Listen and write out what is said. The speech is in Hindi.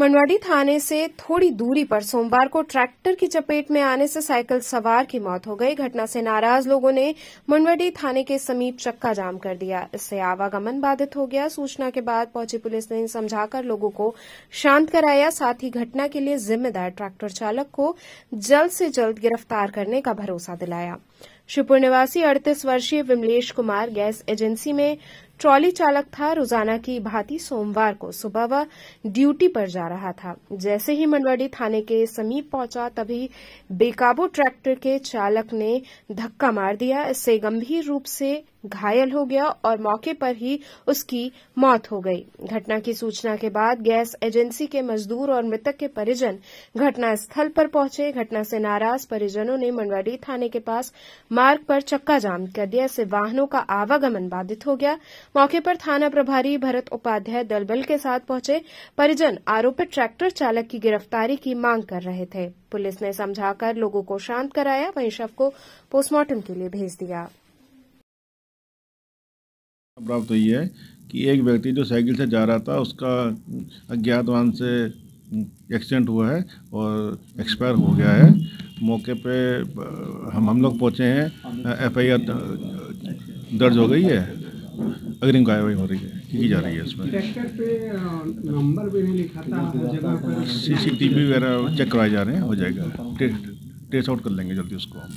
मनवाड़ी थाने से थोड़ी दूरी पर सोमवार को ट्रैक्टर की चपेट में आने से साइकिल सवार की मौत हो गई घटना से नाराज लोगों ने मनवाड़ी थाने के समीप चक्का जाम कर दिया इससे आवागमन बाधित हो गया सूचना के बाद पहुंची पुलिस ने समझाकर लोगों को शांत कराया साथ ही घटना के लिए जिम्मेदार ट्रैक्टर चालक को जल्द से जल्द गिरफ्तार करने का भरोसा दिलाया शिवपुर निवासी अड़तीस वर्षीय विमलेश कुमार गैस एजेंसी में ट्रॉली चालक था रोजाना की भांति सोमवार को सुबह वह ड्यूटी पर जा रहा था जैसे ही मंडवाड़ी थाने के समीप पहुंचा तभी बेकाबू ट्रैक्टर के चालक ने धक्का मार दिया इससे गंभीर रूप से घायल हो गया और मौके पर ही उसकी मौत हो गई घटना की सूचना के बाद गैस एजेंसी के मजदूर और मृतक के परिजन घटनास्थल पर पहुंचे घटना से नाराज परिजनों ने मंडवाडीह थाने के पास मार्ग पर चक्का जाम कर दिया इससे वाहनों का आवागमन बाधित हो गया मौके पर थाना प्रभारी भरत उपाध्याय दलबल के साथ पहुंचे परिजन आरोपित ट्रैक्टर चालक की गिरफ्तारी की मांग कर रहे थे पुलिस ने समझाकर लोगों को शांत कराया वहीं शव को पोस्टमार्टम के लिए भेज दिया प्राप्त हुई है कि एक व्यक्ति जो साइकिल से जा रहा था उसका अज्ञात वाहन से एक्सीडेंट हुआ है और एक्सपायर हो गया है मौके पे हम हम लोग पहुँचे हैं एफआईआर दर्ज हो गई है अग्रिम कार्रवाई हो रही है की जा रही है इसमें सी सी टी वी वगैरह चेक करवाए जा रहे हैं हो जाएगा ट्रेस आउट कर लेंगे जल्दी उसको हम